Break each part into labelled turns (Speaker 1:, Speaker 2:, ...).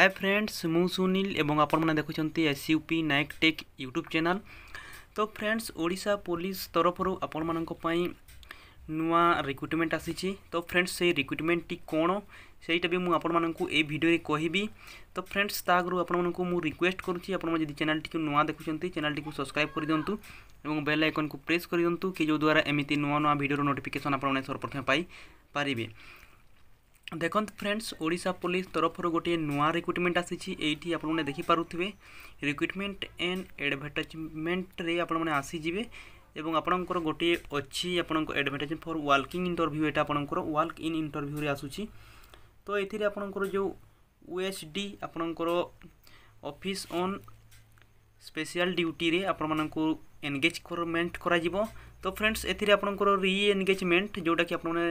Speaker 1: hi friends মু সুনীল এবং আপনার দেখুম এসইউপি নায়ক টেক ইউট্ୟୁବ୍ ଚ୍ୟାନେଲ୍ ତ ଫ୍ରେଣ୍ଡସ୍ ଓଡ଼ିଶା ପୋଲିସ ତରଫରୁ ଆପଣମାନଙ୍କ ପାଇଁ ନୂଆ ରିକ୍ରୁଟମେଣ୍ଟ ଆସିଛି ତ ଫ୍ରେଣ୍ଡସ୍ ସେଇ ରିକ୍ରୁଟମେଣ୍ଟଟି କ'ଣ ସେଇଟା ବି ମୁଁ ଆପଣମାନଙ୍କୁ ଏଇ ଭିଡ଼ିଓରେ କହିବି ତ ଫ୍ରେଣ୍ଡସ୍ ତା ଆଗରୁ ଆପଣମାନଙ୍କୁ ମୁଁ ରିକ୍ୱେଷ୍ଟ କରୁଛି ଆପଣମାନେ ଯଦି ଚ୍ୟାନେଲ୍ଟିକୁ ନୂଆ ଦେଖୁଛନ୍ତି ଚ୍ୟାନେଲ୍ଟିକୁ ସବସ୍କ୍ରାଇବ୍ କରିଦିଅନ୍ତୁ ଏବଂ ବେଲ୍ ଆଇକନ୍କୁ ପ୍ରେସ୍ କରିଦିଅନ୍ତୁ କି ଯେଉଁ ଦ୍ୱାରା ଏମିତି ନୂଆ ନୂଆ ଭିଡ଼ିଓର ନୋଟିଫିକେସନ୍ ଆପଣମାନେ ସର୍ବପ୍ରଥମେ ପାଇପାରିବେ ଦେଖନ୍ତୁ ଫ୍ରେଣ୍ଡସ୍ ଓଡ଼ିଶା ପୋଲିସ ତରଫରୁ ଗୋଟିଏ ନୂଆ ରିକ୍ରୁଟମେଣ୍ଟ ଆସିଛି ଏଇଠି ଆପଣମାନେ ଦେଖିପାରୁଥିବେ ରିକ୍ରୁଟମେଣ୍ଟ ଏଣ୍ଡ ଆଡ଼ଭର୍ଟାଇଜମେଣ୍ଟରେ ଆପଣମାନେ ଆସିଯିବେ ଏବଂ ଆପଣଙ୍କର ଗୋଟିଏ ଅଛି ଆପଣଙ୍କ ଆଡ଼ଭର୍ଟାଇଜମେଣ୍ଟ ଫର୍ ୱାର୍କିଂ ଇଣ୍ଟରଭ୍ୟୁ ଏଇଟା ଆପଣଙ୍କର ୱାର୍କ ଇନ୍ ଇଣ୍ଟରଭ୍ୟୁରେ ଆସୁଛି ତ ଏଥିରେ ଆପଣଙ୍କର ଯେଉଁ ଓଏଚ୍ ଡି ଆପଣଙ୍କର ଅଫିସ୍ ଅନ୍ ସ୍ପେଶିଆଲ୍ ଡ୍ୟୁଟିରେ ଆପଣମାନଙ୍କୁ ଏନଗେଜମେଣ୍ଟ କରାଯିବ ତ ଫ୍ରେଣ୍ଡସ୍ ଏଥିରେ ଆପଣଙ୍କର ରିଏନଗେଜମେଣ୍ଟ ଯେଉଁଟାକି ଆପଣମାନେ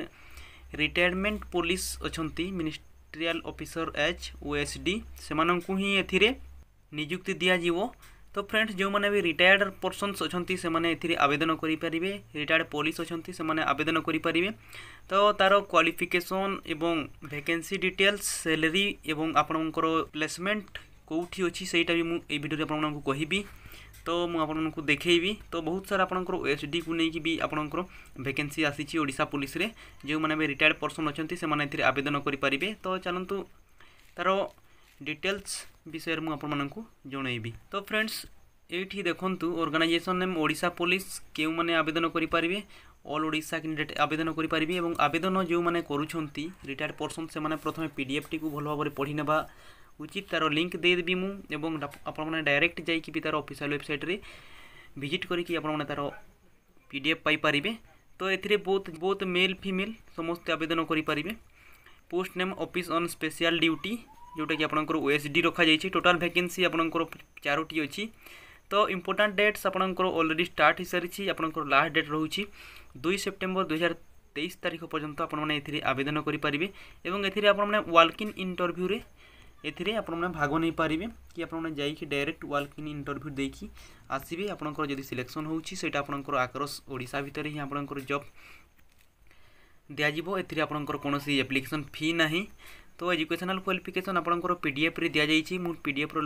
Speaker 1: ରିଟାୟାରମେଣ୍ଟ ପୋଲିସ ଅଛନ୍ତି ministerial officer H O S D ସେମାନଙ୍କୁ ହିଁ ଏଥିରେ ନିଯୁକ୍ତି ଦିଆଯିବ ତ ଫ୍ରେଣ୍ଡସ୍ ଯେଉଁମାନେ ବି ରିଟାୟାର୍ଡ଼ ପର୍ସନ୍ସ ଅଛନ୍ତି ସେମାନେ ଏଥିରେ ଆବେଦନ କରିପାରିବେ ରିଟାୟାର୍ଡ଼ ପୋଲିସ ଅଛନ୍ତି ସେମାନେ ଆବେଦନ କରିପାରିବେ ତ ତା'ର କ୍ୱାଲିଫିକେସନ୍ ଏବଂ ଭେକେନ୍ସି ଡିଟେଲ୍ସ ସେଲେରୀ ଏବଂ ଆପଣଙ୍କର ପ୍ଲେସମେଣ୍ଟ କେଉଁଠି ଅଛି ସେଇଟା ବି ମୁଁ ଏଇ ଭିଡ଼ିଓରେ ଆପଣଙ୍କୁ କହିବି तो मुझे देखेबी तो बहुत सारा आपंकर एच डी को लेकिन भी आपंकर भैकेन्सी आसीशा पुलिस जो मैंने रिटायर्ड पर्सन अच्छा से आवेदन करेंगे तो चलतु तार डिटेल्स विषय मुझे मुझेबी तो फ्रेंड्स ये देखूँ अर्गानाइजेसन नेम ओडा पुलिस के आवेदन करेंगे অল ওড়িশা ক্যান্ডিডেট আবেদন করি পারিব এবং আবেদন যে মানে করুছন্তি রিটায়ার্ড পারসন সে মানে প্রথমে পিডিএফ টি কো ভালভাবে পঢ়ি নেবা উচিত তারো লিংক দে দিমু এবং আপন মানে ডাইরেক্ট যাই কি বি তার অফিসিয়াল ওয়েবসাইট রে ভিজিট করি কি আপন মানে তারো পিডিএফ পাই পারিবে তো এথরে বহুত বহুত মেল ফিমেল সমস্ত আবেদন করি পারিবে post name office on special duty যেটা কি আপনক ওএসডি রাখা যাইছে টোটাল ভ্যাকেন্সি আপনকৰ 4 টি হচি तो इम्पोर्टाट डेट्स आपंकर अलरेडी स्टार्ट हो सारी आपंकर लास्ट डेट रोचे दुई सेप्टेम्बर दुई हजार तेईस तारीख पर्यटन आपने आवेदन करेंगे और ये आपने वाल्किन इंटरभ्यू ଏଥିରେ ଆପଣମାନେ ଭାଗ ନେଇପାରିବେ କି ଆପଣମାନେ ଯାଇକି ଡାଇରେକ୍ଟ ୱାର୍କ ଇନ୍ ଇଣ୍ଟରଭ୍ୟୁ ଦେଇକି ଆସିବେ ଆପଣଙ୍କର ଯଦି ସିଲେକ୍ସନ୍ ହେଉଛି ସେଇଟା ଆପଣଙ୍କର ଆକ୍ରସ୍ ଓଡ଼ିଶା ଭିତରେ ହିଁ ଆପଣଙ୍କର ଜବ୍ ଦିଆଯିବ ଏଥିରେ ଆପଣଙ୍କର କୌଣସି ଆପ୍ଲିକେସନ୍ ଫି ନାହିଁ ତ ଏଜୁକେସନାଲ୍ କ୍ୱାଲିଫିକେସନ୍ ଆପଣଙ୍କର ପିଡ଼ିଏଫ୍ରେ ଦିଆଯାଇଛି ମୁଁ ପିଡ଼ିଏଫ୍ର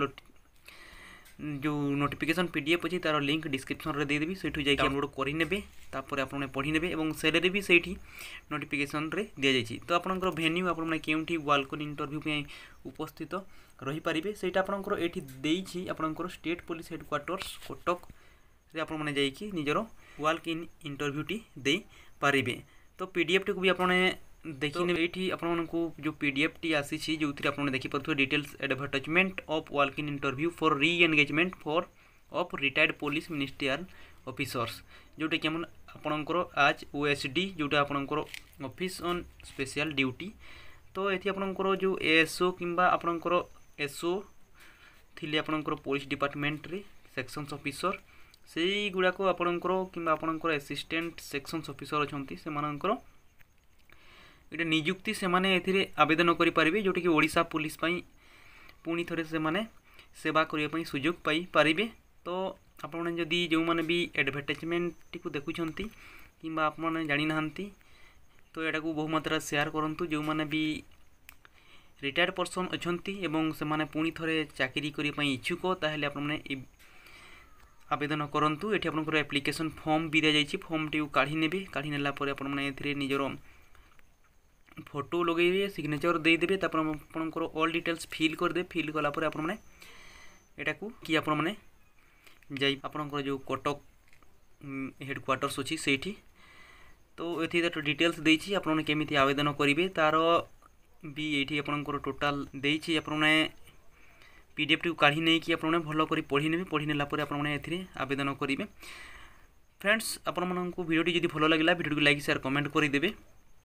Speaker 1: जो नोटिफिकेसन पी डी एଫ୍ ଅଛି ତା'ର ଲିଙ୍କ୍ ଡିସ୍କ୍ରିପ୍ସନ୍ରେ ଦେଇଦେବି ସେଇଠୁ ଯାଇକି ଆପଣ କରିନେବେ ତାପରେ ଆପଣମାନେ ପଢ଼ିନେବେ ଏବଂ ସେଲେରୀ ବି ସେଇଠି ନୋଟିଫିକେସନ୍ରେ ଦିଆଯାଇଛି ତ ଆପଣଙ୍କର ଭେନ୍ୟୁ ଆପଣମାନେ କେଉଁଠି ୱାଲକନ୍ ଇଣ୍ଟରଭ୍ୟୁ ପାଇଁ ଉପସ୍ଥିତ ରହିପାରିବେ ସେଇଟା ଆପଣଙ୍କର ଏଠି ଦେଇଛି ଆପଣଙ୍କର ଷ୍ଟେଟ୍ ପୋଲିସ୍ ହେଡ଼କ୍ୱାର୍ଟର୍ସ କଟକରେ ଆପଣମାନେ ଯାଇକି ନିଜର ୱାଲ୍କ ଇନ୍ ଇଣ୍ଟରଭ୍ୟୁଟି ଦେଇପାରିବେ ତ ପି ଡ଼ି ଏଫ୍ଟିକୁ ବି ଆପଣ ଦେଖିନେ ଏଇଠି ଆପଣମାନଙ୍କୁ ଯେଉଁ ପି ଡି ଏଫ୍ଟି ଆସିଛି ଯେଉଁଥିରେ ଆପଣ ଦେଖିପାରୁଥିବେ details advertisement of walk in interview for reengagement for of retired police ministerial officers ଯେଉଁଟାକି ଆମ ଆପଣଙ୍କର ଆଜ୍ ଓ ଏସ୍ ଡି ଯେଉଁଟା ଆପଣଙ୍କର ଅଫିସ୍ ଅନ୍ ସ୍ପେଶିଆଲ୍ ଡ୍ୟୁଟି ତ ଏଠି ଆପଣଙ୍କର ଯେଉଁ ଏଏସ୍ଓ କିମ୍ବା ଆପଣଙ୍କର ଏସ୍ଓ ଥିଲେ ଆପଣଙ୍କର ପୋଲିସ ଡିପାର୍ଟମେଣ୍ଟରେ ସେକ୍ସନ୍ସ ଅଫିସର ସେଇଗୁଡ଼ାକ ଆପଣଙ୍କର କିମ୍ବା ଆପଣଙ୍କର ଆସିଷ୍ଟାଣ୍ଟ ସେକ୍ସନ୍ସ ଅଫିସର ଅଛନ୍ତି ସେମାନଙ୍କର ଏଇଟା ନିଯୁକ୍ତି ସେମାନେ ଏଥିରେ ଆବେଦନ କରିପାରିବେ ଯେଉଁଟାକି ଓଡ଼ିଶା ପୋଲିସ ପାଇଁ ପୁଣି ଥରେ ସେମାନେ ସେବା କରିବା ପାଇଁ ସୁଯୋଗ ପାଇପାରିବେ ତ ଆପଣମାନେ ଯଦି ଯେଉଁମାନେ ବି ଆଡ଼ଭର୍ଟାଇଜମେଣ୍ଟଟିକୁ ଦେଖୁଛନ୍ତି କିମ୍ବା ଆପଣମାନେ ଜାଣିନାହାନ୍ତି ତ ଏଇଟାକୁ ବହୁ ମାତ୍ରାରେ ସେୟାର କରନ୍ତୁ ଯେଉଁମାନେ ବି ରିଟାୟାର୍ଡ ପର୍ସନ୍ ଅଛନ୍ତି ଏବଂ ସେମାନେ ପୁଣି ଥରେ ଚାକିରି କରିବା ପାଇଁ ଇଚ୍ଛୁକ ତାହେଲେ ଆପଣମାନେ ଏ ଆବେଦନ କରନ୍ତୁ ଏଠି ଆପଣଙ୍କର ଆପ୍ଲିକେସନ୍ ଫର୍ମ ବି ଦିଆଯାଇଛି ଫର୍ମଟିକୁ କାଢ଼ି ନେବେ କାଢ଼ି ନେଲା ପରେ ଆପଣମାନେ ଏଥିରେ ନିଜର ଫଟୋ ଲଗେଇବେ ସିଗ୍ନେଚର୍ ଦେଇଦେବେ ତାପରେ ଆପଣଙ୍କର ଅଲ୍ ଡିଟେଲ୍ସ ଫିଲ୍ କରିଦେବେ ଫିଲ୍ କଲା ପରେ ଆପଣମାନେ ଏଟାକୁ କି ଆପଣମାନେ ଯାଇ ଆପଣଙ୍କର ଯେଉଁ କଟକ ହେଡ଼ କ୍ୱାର୍ଟର୍ସ ଅଛି ସେଇଠି ତ ଏଠି ତା'ର ଡିଟେଲ୍ସ ଦେଇଛି ଆପଣମାନେ କେମିତି ଆବେଦନ କରିବେ ତା'ର ବି ଏଇଠି ଆପଣଙ୍କର ଟୋଟାଲ୍ ଦେଇଛି ଆପଣମାନେ পিডিএফটিকে কাঢ়ি নেইকি আপনার ভালো করে পড়ি নেবে পড়ি নেলা পরে আপনার এতে আবেদন করবে ফ্রেন্ডস আপনার ভিডিওটি যদি ভালো লাগিলা ভিডিওটি লাইক সেয়ার কমেন্ট করে দেবে